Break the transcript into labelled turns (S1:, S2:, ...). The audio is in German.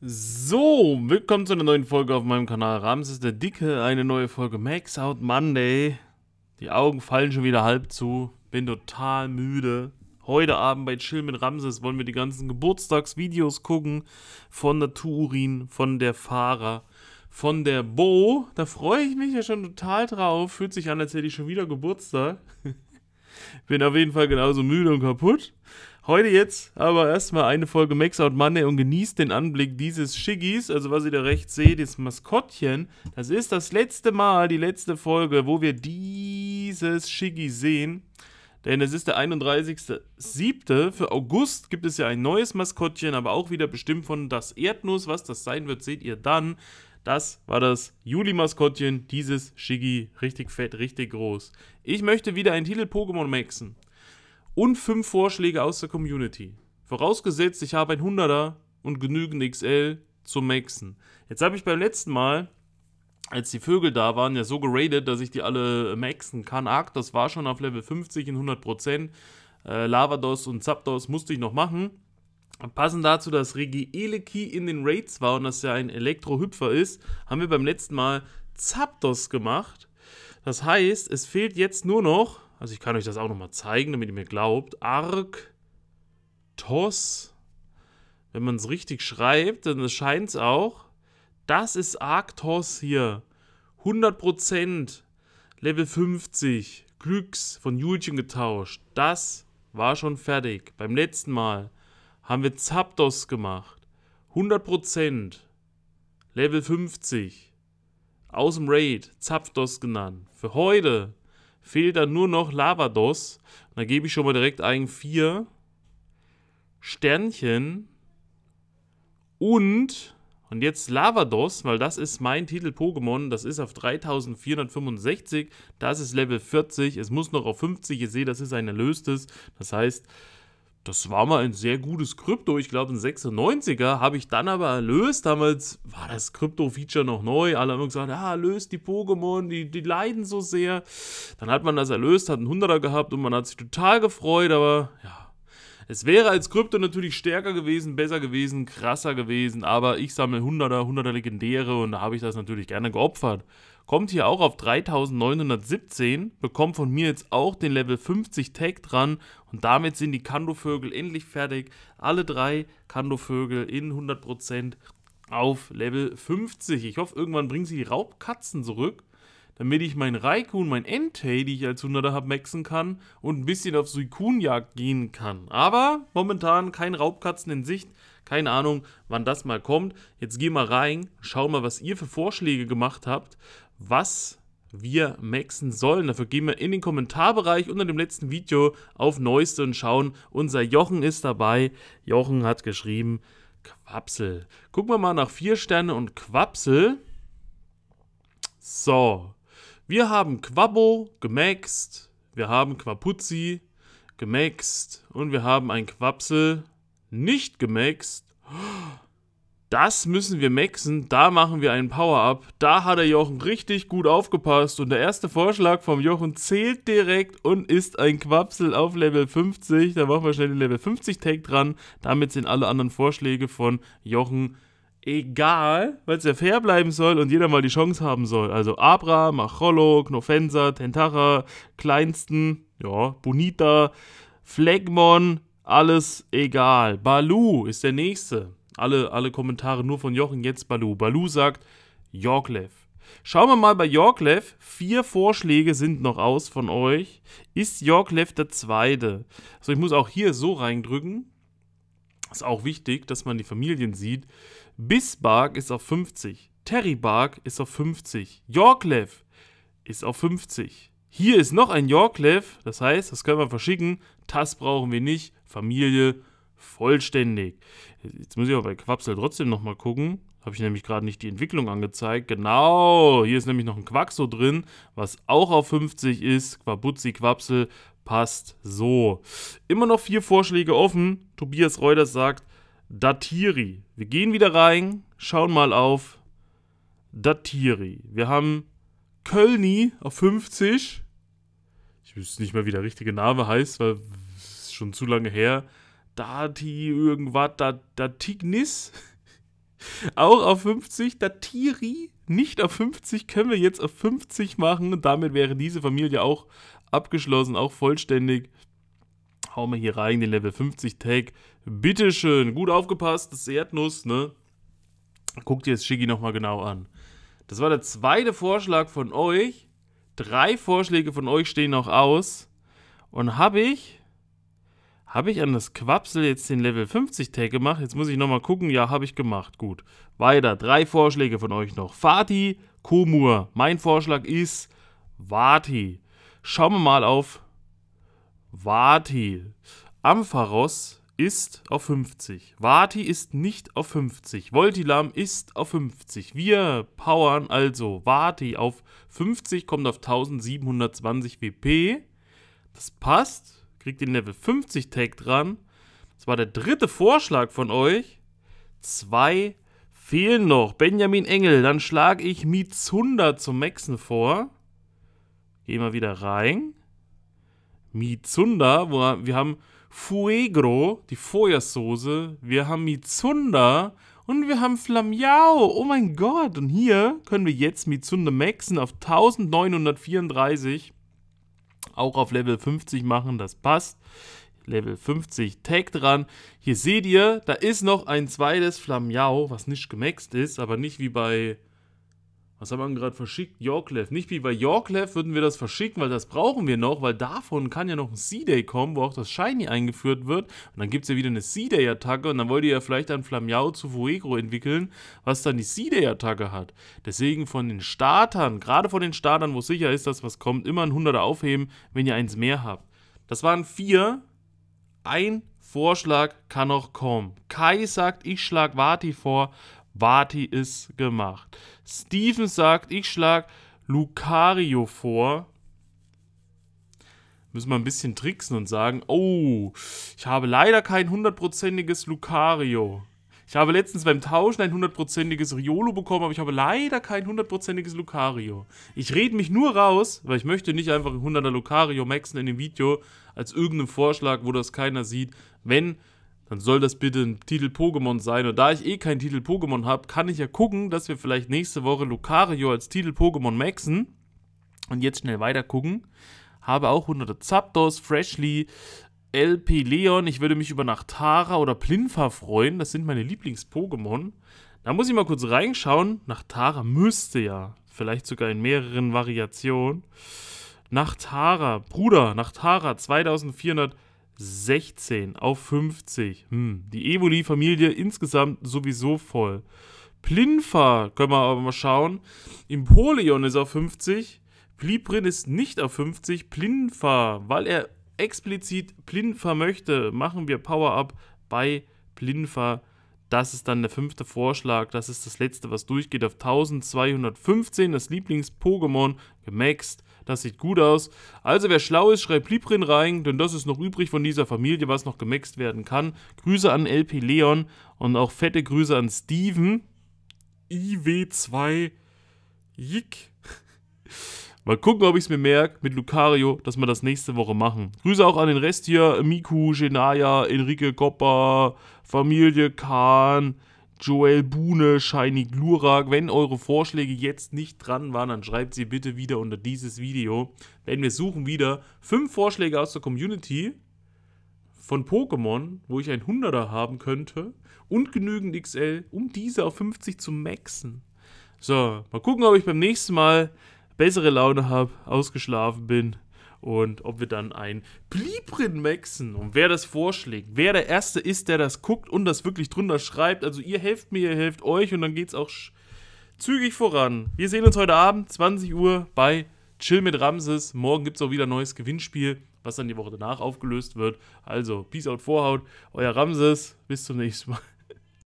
S1: So, willkommen zu einer neuen Folge auf meinem Kanal. Rams ist der Dicke, eine neue Folge Max Out Monday. Die Augen fallen schon wieder halb zu, bin total müde. Heute Abend bei Chill mit Ramses wollen wir die ganzen Geburtstagsvideos gucken von der Turin, von der Fahrer, von der Bo. Da freue ich mich ja schon total drauf. Fühlt sich an, als hätte ich schon wieder Geburtstag. bin auf jeden Fall genauso müde und kaputt. Heute jetzt aber erstmal eine Folge Max Out Money und genießt den Anblick dieses Shiggies, also was ihr da rechts seht, das Maskottchen. Das ist das letzte Mal, die letzte Folge, wo wir dieses Shiggy sehen. Denn es ist der 31.07. Für August gibt es ja ein neues Maskottchen, aber auch wieder bestimmt von das Erdnuss. Was das sein wird, seht ihr dann. Das war das Juli-Maskottchen, dieses Shiggy, richtig fett, richtig groß. Ich möchte wieder einen Titel Pokémon maxen und fünf Vorschläge aus der Community. Vorausgesetzt, ich habe ein 100er und genügend XL zum Maxen. Jetzt habe ich beim letzten Mal, als die Vögel da waren, ja so geradet, dass ich die alle maxen kann. Arctos war schon auf Level 50 in 100%. Äh, Lavados und Zapdos musste ich noch machen. Passend dazu, dass Regi Eleki in den Raids war und dass er ein Elektrohüpfer ist, haben wir beim letzten Mal Zapdos gemacht. Das heißt, es fehlt jetzt nur noch also ich kann euch das auch nochmal zeigen, damit ihr mir glaubt. Arktos. Wenn man es richtig schreibt, dann scheint es auch. Das ist Arktos hier. 100%. Level 50. Glücks von Julchen getauscht. Das war schon fertig. Beim letzten Mal haben wir Zapdos gemacht. 100%. Level 50. Aus dem Raid. Zapdos genannt. Für heute Fehlt dann nur noch Lavados. Da gebe ich schon mal direkt ein 4 Sternchen und und jetzt Lavados, weil das ist mein Titel Pokémon. Das ist auf 3465. Das ist Level 40. Es muss noch auf 50. Ihr seht, das ist ein erlöstes. Das heißt, das war mal ein sehr gutes Krypto. Ich glaube, ein 96er habe ich dann aber erlöst. Damals war das Krypto-Feature noch neu. Alle haben gesagt, ah, löst die Pokémon, die, die leiden so sehr. Dann hat man das erlöst, hat einen 100er gehabt und man hat sich total gefreut, aber ja. Es wäre als Krypto natürlich stärker gewesen, besser gewesen, krasser gewesen, aber ich sammle 100er, 100er Legendäre und da habe ich das natürlich gerne geopfert kommt hier auch auf 3917, bekommt von mir jetzt auch den Level 50 Tag dran und damit sind die Kandovögel endlich fertig. Alle drei Kandovögel in 100% auf Level 50. Ich hoffe, irgendwann bringen sie die Raubkatzen zurück damit ich meinen Raikun, mein Entei, die ich als 100er habe, maxen kann und ein bisschen auf Suikunjagd gehen kann. Aber momentan kein Raubkatzen in Sicht. Keine Ahnung, wann das mal kommt. Jetzt geh mal rein, schau mal, was ihr für Vorschläge gemacht habt, was wir maxen sollen. Dafür gehen wir in den Kommentarbereich unter dem letzten Video auf Neueste und schauen. Unser Jochen ist dabei. Jochen hat geschrieben, Quapsel. Gucken wir mal nach 4 Sterne und Quapsel. So, wir haben Quabbo gemaxt, wir haben Quapuzzi gemaxt und wir haben ein Quapsel nicht gemaxt. Das müssen wir maxen, da machen wir einen Power-Up. Da hat der Jochen richtig gut aufgepasst und der erste Vorschlag vom Jochen zählt direkt und ist ein Quapsel auf Level 50. Da machen wir schnell den Level 50-Tag dran. Damit sind alle anderen Vorschläge von Jochen egal, weil es ja fair bleiben soll und jeder mal die Chance haben soll. Also Abra, Macholo, Knofensa, Tentara, Kleinsten, ja, Bonita, Flegmon, alles egal. Balu ist der nächste. Alle, alle Kommentare nur von Jochen, jetzt Balu. Balu sagt Jorklev. Schauen wir mal bei Jorklev. Vier Vorschläge sind noch aus von euch. Ist Jorklev der zweite? also ich muss auch hier so reindrücken. Ist auch wichtig, dass man die Familien sieht. Bisbark ist auf 50. Terry Bark ist auf 50. Yorklev ist auf 50. Hier ist noch ein Yorklev, das heißt, das können wir verschicken. Das brauchen wir nicht. Familie vollständig. Jetzt muss ich aber bei Quapsel trotzdem nochmal gucken. Habe ich nämlich gerade nicht die Entwicklung angezeigt. Genau, hier ist nämlich noch ein Quaxo drin, was auch auf 50 ist. Quabuzzi Quapsel passt so. Immer noch vier Vorschläge offen. Tobias Reuters sagt, Datiri. Wir gehen wieder rein, schauen mal auf Datiri. Wir haben Kölni auf 50. Ich wüsste nicht mehr, wie der richtige Name heißt, weil es ist schon zu lange her. Dati irgendwas, Dat Datignis. Auch auf 50. Datiri nicht auf 50, können wir jetzt auf 50 machen. Und damit wäre diese Familie auch abgeschlossen, auch vollständig. Hau mal hier rein, den Level 50 Tag. Bitteschön, gut aufgepasst, das ist Erdnuss, ne? Guckt ihr es Shiggy nochmal genau an. Das war der zweite Vorschlag von euch. Drei Vorschläge von euch stehen noch aus. Und habe ich. Habe ich an das Quapsel jetzt den Level 50 Tag gemacht? Jetzt muss ich nochmal gucken. Ja, habe ich gemacht. Gut. Weiter. Drei Vorschläge von euch noch. Fatih, Komur. Mein Vorschlag ist Vati. Schauen wir mal auf Vati. Ampharos ist auf 50. Vati ist nicht auf 50. Voltilam ist auf 50. Wir powern also Vati auf 50, kommt auf 1720 WP. Das passt. Kriegt den Level 50 Tag dran. Das war der dritte Vorschlag von euch. Zwei fehlen noch. Benjamin Engel. Dann schlage ich Mizunda zum Maxen vor. Gehen wir wieder rein. Mizunda, wo wir haben Fuegro, die Feuersoße, wir haben Mizunda und wir haben Flamiao. Oh mein Gott, und hier können wir jetzt Mizunda maxen auf 1934, auch auf Level 50 machen, das passt. Level 50 Tag dran. Hier seht ihr, da ist noch ein zweites Flamiao, was nicht gemaxt ist, aber nicht wie bei was haben wir gerade verschickt? Yorklev. Nicht wie bei Yorklev würden wir das verschicken, weil das brauchen wir noch, weil davon kann ja noch ein C-Day kommen, wo auch das Shiny eingeführt wird. Und dann gibt es ja wieder eine C-Day-Attacke und dann wollt ihr ja vielleicht ein Flamyao zu Fuegro entwickeln, was dann die C-Day-Attacke hat. Deswegen von den Startern, gerade von den Startern, wo sicher ist, dass was kommt, immer ein 100er aufheben, wenn ihr eins mehr habt. Das waren vier. Ein Vorschlag kann noch kommen. Kai sagt, ich schlag Vati vor. Vati ist gemacht. Steven sagt, ich schlage Lucario vor. Müssen wir ein bisschen tricksen und sagen, oh, ich habe leider kein hundertprozentiges Lucario. Ich habe letztens beim Tauschen ein hundertprozentiges Riolo bekommen, aber ich habe leider kein hundertprozentiges Lucario. Ich rede mich nur raus, weil ich möchte nicht einfach ein hunderter Lucario maxen in dem Video als irgendeinen Vorschlag, wo das keiner sieht. Wenn dann soll das bitte ein Titel Pokémon sein. Und da ich eh keinen Titel Pokémon habe, kann ich ja gucken, dass wir vielleicht nächste Woche Lucario als Titel Pokémon maxen. Und jetzt schnell weiter gucken. Habe auch 100 Zapdos, Freshly, LP Leon. Ich würde mich über Nachtara oder Plinfa freuen. Das sind meine Lieblings-Pokémon. Da muss ich mal kurz reinschauen. Nachtara müsste ja. Vielleicht sogar in mehreren Variationen. Nachtara, Bruder, Nachtara 2400. 16 auf 50. Hm. Die Evoli-Familie insgesamt sowieso voll. Plinfa können wir aber mal schauen. Impoleon ist auf 50. Plibrin ist nicht auf 50. Plinfa, weil er explizit Plinfa möchte, machen wir Power-Up bei Plinfa. Das ist dann der fünfte Vorschlag. Das ist das letzte, was durchgeht auf 1215. Das Lieblings-Pokémon gemaxt. Das sieht gut aus. Also wer schlau ist, schreibt Librin rein, denn das ist noch übrig von dieser Familie, was noch gemaxt werden kann. Grüße an LP Leon und auch fette Grüße an Steven. IW2 Jik. Mal gucken, ob ich es mir merke mit Lucario, dass wir das nächste Woche machen. Grüße auch an den Rest hier: Miku, Genaya, Enrique Coppa, Familie Kahn, Joel Bune, Shiny Glurak. Wenn eure Vorschläge jetzt nicht dran waren, dann schreibt sie bitte wieder unter dieses Video. Denn wir suchen wieder fünf Vorschläge aus der Community von Pokémon, wo ich ein 100er haben könnte und genügend XL, um diese auf 50 zu maxen. So, mal gucken, ob ich beim nächsten Mal bessere Laune habe, ausgeschlafen bin und ob wir dann ein Pliprin maxen und wer das vorschlägt, wer der Erste ist, der das guckt und das wirklich drunter schreibt. Also ihr helft mir, ihr helft euch und dann geht's auch zügig voran. Wir sehen uns heute Abend, 20 Uhr, bei Chill mit Ramses. Morgen gibt's auch wieder ein neues Gewinnspiel, was dann die Woche danach aufgelöst wird. Also, Peace out, Vorhaut, euer Ramses. Bis zum nächsten Mal.